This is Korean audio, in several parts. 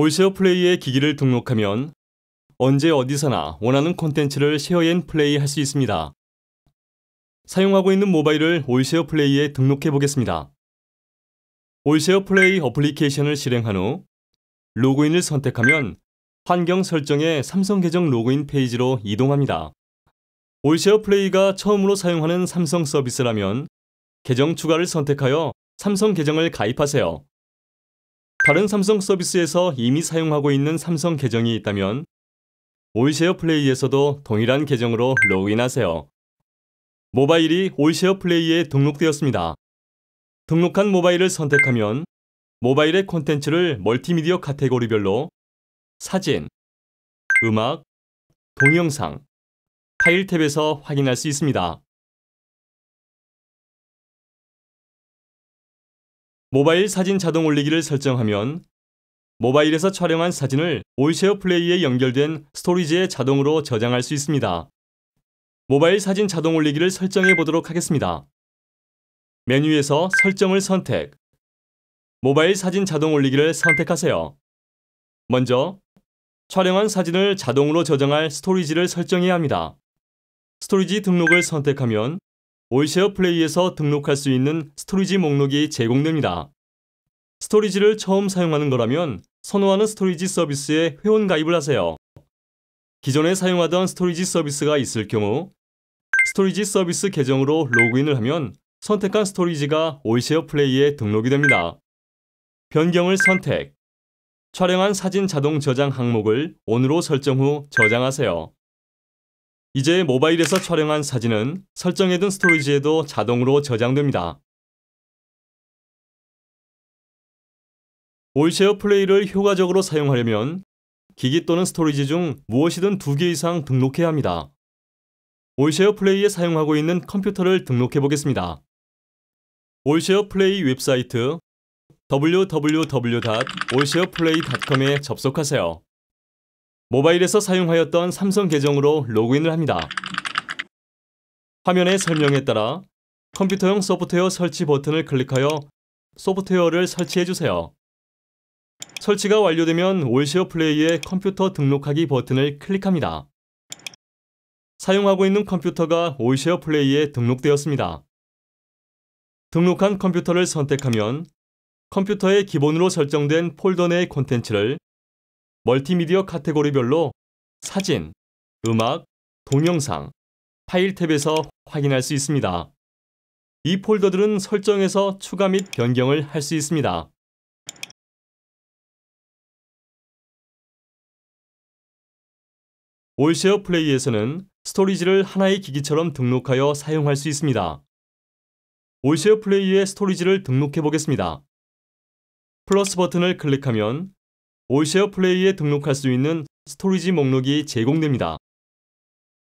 올셰어 플레이의 기기를 등록하면 언제 어디서나 원하는 콘텐츠를 쉐어앤 플레이할 수 있습니다. 사용하고 있는 모바일을 올셰어 플레이에 등록해 보겠습니다. 올셰어 플레이 어플리케이션을 실행한 후 로그인을 선택하면 환경 설정의 삼성 계정 로그인 페이지로 이동합니다. 올셰어 플레이가 처음으로 사용하는 삼성 서비스라면 계정 추가를 선택하여 삼성 계정을 가입하세요. 다른 삼성 서비스에서 이미 사용하고 있는 삼성 계정이 있다면 올쉐어 플레이에서도 동일한 계정으로 로그인하세요. 모바일이 올쉐어 플레이에 등록되었습니다. 등록한 모바일을 선택하면 모바일의 콘텐츠를 멀티미디어 카테고리별로 사진, 음악, 동영상, 파일 탭에서 확인할 수 있습니다. 모바일 사진 자동 올리기를 설정하면 모바일에서 촬영한 사진을 올쉐어 플레이에 연결된 스토리지에 자동으로 저장할 수 있습니다. 모바일 사진 자동 올리기를 설정해 보도록 하겠습니다. 메뉴에서 설정을 선택, 모바일 사진 자동 올리기를 선택하세요. 먼저 촬영한 사진을 자동으로 저장할 스토리지를 설정해야 합니다. 스토리지 등록을 선택하면 올셰어 플레이에서 등록할 수 있는 스토리지 목록이 제공됩니다. 스토리지를 처음 사용하는 거라면 선호하는 스토리지 서비스에 회원 가입을 하세요. 기존에 사용하던 스토리지 서비스가 있을 경우 스토리지 서비스 계정으로 로그인을 하면 선택한 스토리지가 올셰어 플레이에 등록이 됩니다. 변경을 선택 촬영한 사진 자동 저장 항목을 ON으로 설정 후 저장하세요. 이제 모바일에서 촬영한 사진은 설정해둔 스토리지에도 자동으로 저장됩니다. 올쉐어 플레이를 효과적으로 사용하려면 기기 또는 스토리지 중 무엇이든 두 개 이상 등록해야 합니다. 올쉐어 플레이에 사용하고 있는 컴퓨터를 등록해 보겠습니다. 올쉐어 플레이 웹사이트 www.allshareplay.com에 접속하세요. 모바일에서 사용하였던 삼성 계정으로 로그인을 합니다. 화면의 설명에 따라 컴퓨터용 소프트웨어 설치 버튼을 클릭하여 소프트웨어를 설치해주세요. 설치가 완료되면 올시어 플레이의 컴퓨터 등록하기 버튼을 클릭합니다. 사용하고 있는 컴퓨터가 올시어 플레이에 등록되었습니다. 등록한 컴퓨터를 선택하면 컴퓨터의 기본으로 설정된 폴더 내의 콘텐츠를 멀티미디어 카테고리별로 사진, 음악, 동영상, 파일 탭에서 확인할 수 있습니다. 이 폴더들은 설정에서 추가 및 변경을 할 수 있습니다. 올쉐어 플레이에서는 스토리지를 하나의 기기처럼 등록하여 사용할 수 있습니다. 올쉐어 플레이의 스토리지를 등록해 보겠습니다. 플러스 버튼을 클릭하면 올쉐어 플레이에 등록할 수 있는 스토리지 목록이 제공됩니다.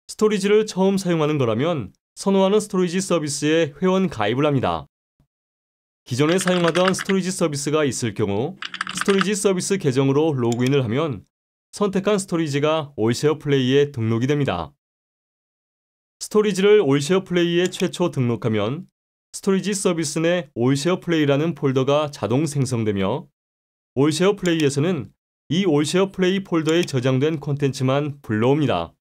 스토리지를 처음 사용하는 거라면 선호하는 스토리지 서비스에 회원 가입을 합니다. 기존에 사용하던 스토리지 서비스가 있을 경우 스토리지 서비스 계정으로 로그인을 하면 선택한 스토리지가 올쉐어 플레이에 등록이 됩니다. 스토리지를 올쉐어 플레이에 최초 등록하면 스토리지 서비스 내올쉐어 플레이라는 폴더가 자동 생성되며 올쉐어 플레이에서는 이 올쉐어 플레이 폴더에 저장된 콘텐츠만 불러옵니다.